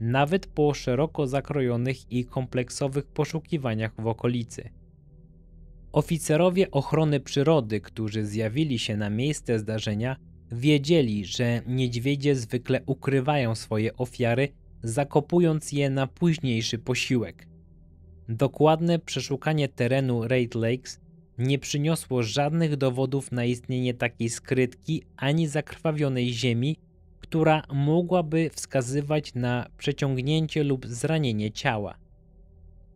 nawet po szeroko zakrojonych i kompleksowych poszukiwaniach w okolicy. Oficerowie ochrony przyrody, którzy zjawili się na miejsce zdarzenia, wiedzieli, że niedźwiedzie zwykle ukrywają swoje ofiary, zakopując je na późniejszy posiłek. Dokładne przeszukanie terenu Raid Lakes nie przyniosło żadnych dowodów na istnienie takiej skrytki ani zakrwawionej ziemi, która mogłaby wskazywać na przeciągnięcie lub zranienie ciała.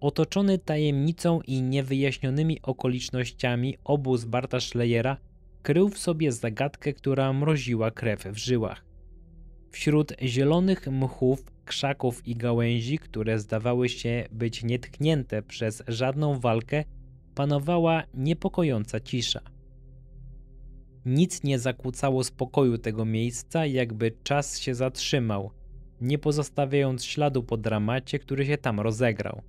Otoczony tajemnicą i niewyjaśnionymi okolicznościami obóz Barta Schleyera krył w sobie zagadkę, która mroziła krew w żyłach. Wśród zielonych mchów krzaków i gałęzi, które zdawały się być nietknięte przez żadną walkę, panowała niepokojąca cisza. Nic nie zakłócało spokoju tego miejsca, jakby czas się zatrzymał, nie pozostawiając śladu po dramacie, który się tam rozegrał.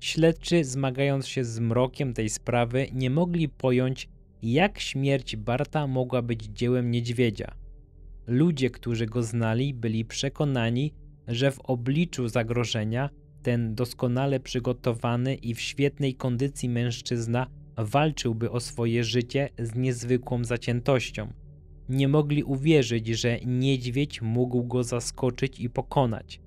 Śledczy, zmagając się z mrokiem tej sprawy, nie mogli pojąć, jak śmierć Barta mogła być dziełem niedźwiedzia. Ludzie, którzy go znali, byli przekonani, że w obliczu zagrożenia ten doskonale przygotowany i w świetnej kondycji mężczyzna walczyłby o swoje życie z niezwykłą zaciętością. Nie mogli uwierzyć, że niedźwiedź mógł go zaskoczyć i pokonać.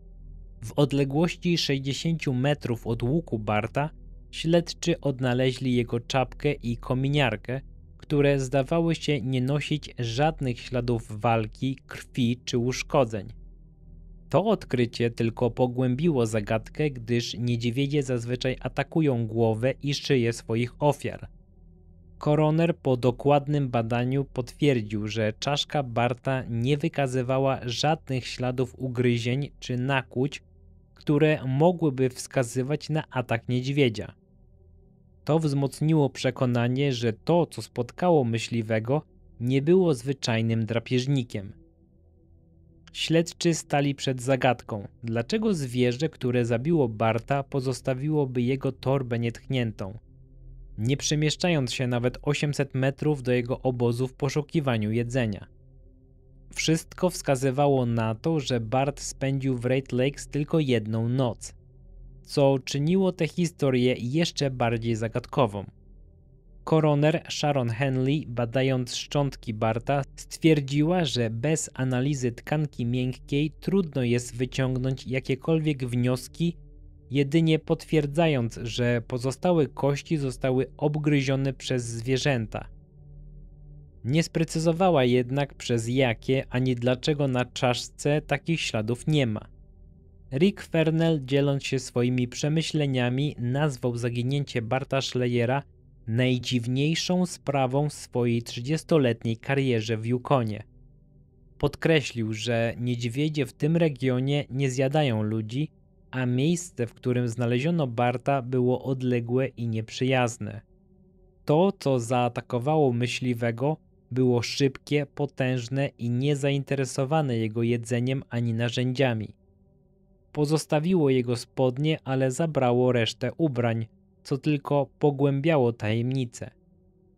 W odległości 60 metrów od łuku Barta śledczy odnaleźli jego czapkę i kominiarkę, które zdawały się nie nosić żadnych śladów walki, krwi czy uszkodzeń. To odkrycie tylko pogłębiło zagadkę, gdyż niedźwiedzie zazwyczaj atakują głowę i szyję swoich ofiar. Koroner po dokładnym badaniu potwierdził, że czaszka Barta nie wykazywała żadnych śladów ugryzień czy nakuć, które mogłyby wskazywać na atak niedźwiedzia. To wzmocniło przekonanie, że to, co spotkało myśliwego, nie było zwyczajnym drapieżnikiem – Śledczy stali przed zagadką, dlaczego zwierzę, które zabiło Barta, pozostawiłoby jego torbę nietkniętą. Nie przemieszczając się nawet 800 metrów do jego obozu w poszukiwaniu jedzenia. Wszystko wskazywało na to, że Bart spędził w Great Lakes tylko jedną noc, co czyniło tę historię jeszcze bardziej zagadkową. Koroner Sharon Henley, badając szczątki Barta, stwierdziła, że bez analizy tkanki miękkiej trudno jest wyciągnąć jakiekolwiek wnioski, jedynie potwierdzając, że pozostałe kości zostały obgryzione przez zwierzęta. Nie sprecyzowała jednak przez jakie ani dlaczego na czaszce takich śladów nie ma. Rick Fernell, dzieląc się swoimi przemyśleniami, nazwał zaginięcie Barta Schleyera najdziwniejszą sprawą w swojej 30-letniej karierze w Yukonie. Podkreślił, że niedźwiedzie w tym regionie nie zjadają ludzi, a miejsce, w którym znaleziono Barta, było odległe i nieprzyjazne. To, co zaatakowało myśliwego, było szybkie, potężne i niezainteresowane jego jedzeniem ani narzędziami. Pozostawiło jego spodnie, ale zabrało resztę ubrań, co tylko pogłębiało tajemnicę.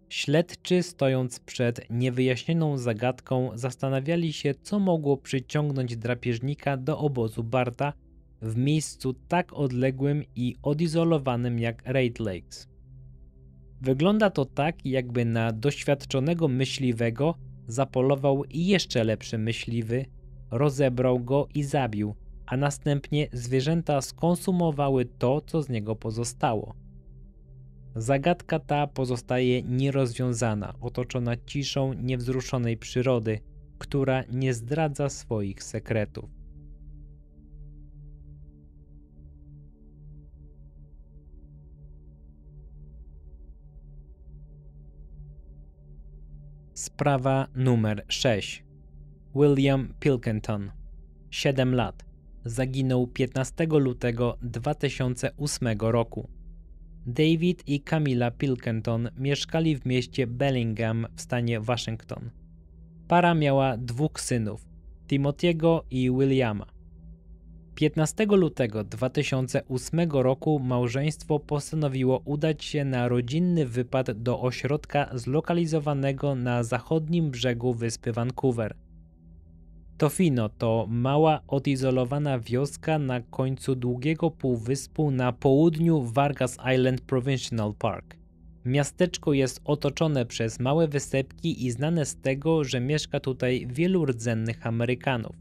Śledczy, stojąc przed niewyjaśnioną zagadką, zastanawiali się, co mogło przyciągnąć drapieżnika do obozu Barta w miejscu tak odległym i odizolowanym jak Raid Lakes. Wygląda to tak, jakby na doświadczonego myśliwego zapolował jeszcze lepszy myśliwy, rozebrał go i zabił, a następnie zwierzęta skonsumowały to, co z niego pozostało. Zagadka ta pozostaje nierozwiązana, otoczona ciszą niewzruszonej przyrody, która nie zdradza swoich sekretów. Sprawa numer 6. William Pilkington, 7 lat, zaginął 15 lutego 2008 roku. David i Camilla Pilkenton mieszkali w mieście Bellingham w stanie Waszyngton. Para miała dwóch synów, Timothy'ego i Williama. 15 lutego 2008 roku małżeństwo postanowiło udać się na rodzinny wypad do ośrodka zlokalizowanego na zachodnim brzegu wyspy Vancouver – Tofino to mała, odizolowana wioska na końcu długiego półwyspu na południu Vargas Island Provincial Park. Miasteczko jest otoczone przez małe wysepki i znane z tego, że mieszka tutaj wielu rdzennych Amerykanów.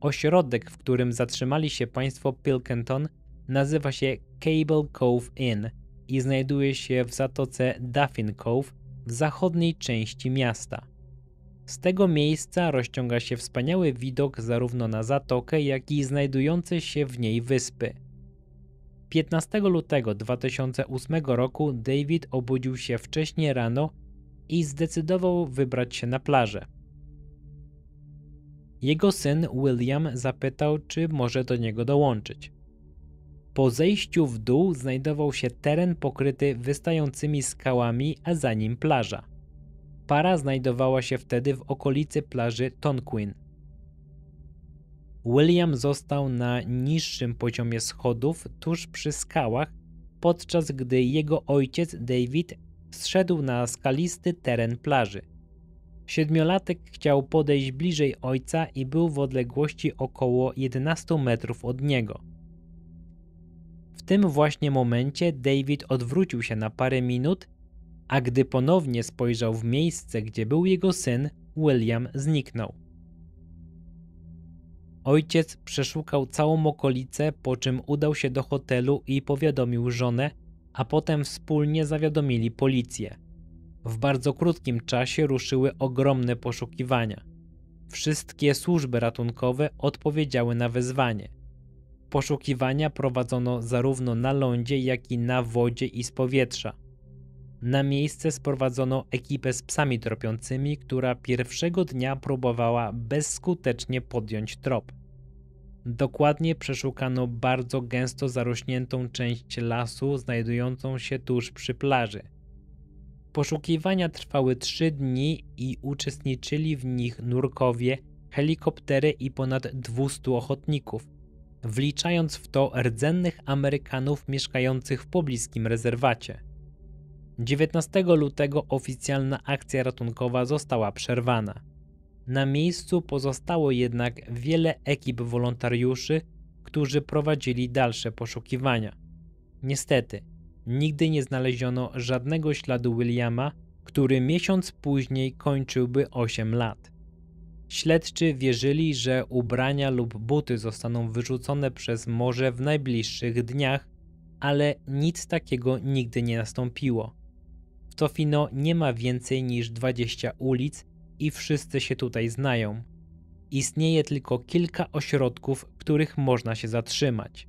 Ośrodek, w którym zatrzymali się państwo Pilkenton, nazywa się Cable Cove Inn i znajduje się w zatoce Daffin Cove w zachodniej części miasta. Z tego miejsca rozciąga się wspaniały widok zarówno na zatokę, jak i znajdujące się w niej wyspy. 15 lutego 2008 roku David obudził się wcześnie rano i zdecydował wybrać się na plażę. Jego syn William zapytał, czy może do niego dołączyć. Po zejściu w dół znajdował się teren pokryty wystającymi skałami, a za nim plaża. Para znajdowała się wtedy w okolicy plaży Tonquin. William został na niższym poziomie schodów tuż przy skałach, podczas gdy jego ojciec David zszedł na skalisty teren plaży. Siedmiolatek chciał podejść bliżej ojca i był w odległości około 11 metrów od niego. W tym właśnie momencie David odwrócił się na parę minut a gdy ponownie spojrzał w miejsce, gdzie był jego syn, William zniknął. Ojciec przeszukał całą okolicę, po czym udał się do hotelu i powiadomił żonę, a potem wspólnie zawiadomili policję. W bardzo krótkim czasie ruszyły ogromne poszukiwania. Wszystkie służby ratunkowe odpowiedziały na wezwanie. Poszukiwania prowadzono zarówno na lądzie, jak i na wodzie i z powietrza. Na miejsce sprowadzono ekipę z psami tropiącymi, która pierwszego dnia próbowała bezskutecznie podjąć trop. Dokładnie przeszukano bardzo gęsto zarośniętą część lasu, znajdującą się tuż przy plaży. Poszukiwania trwały trzy dni i uczestniczyli w nich nurkowie, helikoptery i ponad 200 ochotników, wliczając w to rdzennych Amerykanów mieszkających w pobliskim rezerwacie. 19 lutego oficjalna akcja ratunkowa została przerwana. Na miejscu pozostało jednak wiele ekip wolontariuszy, którzy prowadzili dalsze poszukiwania. Niestety, nigdy nie znaleziono żadnego śladu Williama, który miesiąc później kończyłby 8 lat. Śledczy wierzyli, że ubrania lub buty zostaną wyrzucone przez morze w najbliższych dniach, ale nic takiego nigdy nie nastąpiło. Tofino nie ma więcej niż 20 ulic i wszyscy się tutaj znają. Istnieje tylko kilka ośrodków, w których można się zatrzymać.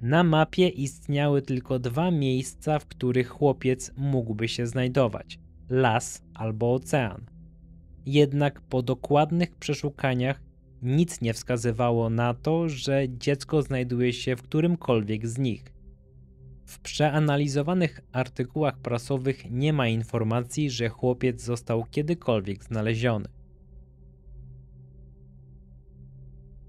Na mapie istniały tylko dwa miejsca, w których chłopiec mógłby się znajdować: las albo ocean. Jednak po dokładnych przeszukaniach nic nie wskazywało na to, że dziecko znajduje się w którymkolwiek z nich. W przeanalizowanych artykułach prasowych nie ma informacji, że chłopiec został kiedykolwiek znaleziony.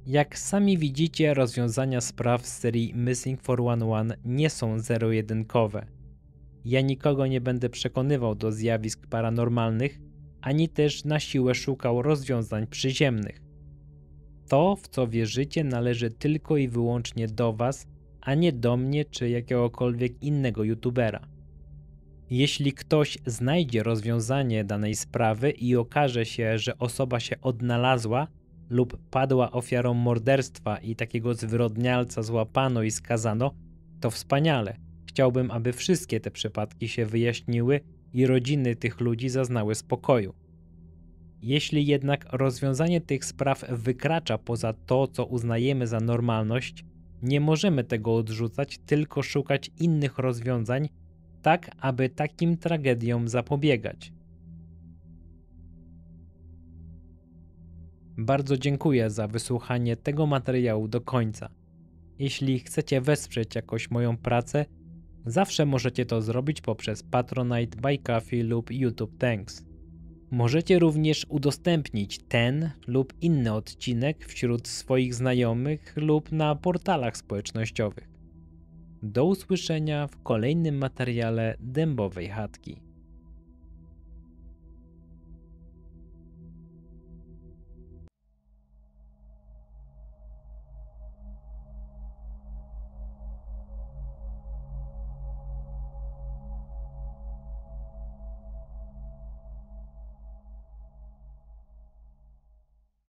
Jak sami widzicie, rozwiązania spraw z serii Missing 411 nie są zero-jedynkowe. Ja nikogo nie będę przekonywał do zjawisk paranormalnych, ani też na siłę szukał rozwiązań przyziemnych. To, w co wierzycie, należy tylko i wyłącznie do Was a nie do mnie czy jakiegokolwiek innego youtubera. Jeśli ktoś znajdzie rozwiązanie danej sprawy i okaże się, że osoba się odnalazła lub padła ofiarą morderstwa i takiego zwyrodnialca złapano i skazano, to wspaniale. Chciałbym, aby wszystkie te przypadki się wyjaśniły i rodziny tych ludzi zaznały spokoju. Jeśli jednak rozwiązanie tych spraw wykracza poza to, co uznajemy za normalność, nie możemy tego odrzucać, tylko szukać innych rozwiązań, tak aby takim tragediom zapobiegać. Bardzo dziękuję za wysłuchanie tego materiału do końca. Jeśli chcecie wesprzeć jakoś moją pracę, zawsze możecie to zrobić poprzez Patronite, Coffee lub YouTube Thanks. Możecie również udostępnić ten lub inny odcinek wśród swoich znajomych lub na portalach społecznościowych. Do usłyszenia w kolejnym materiale dębowej chatki.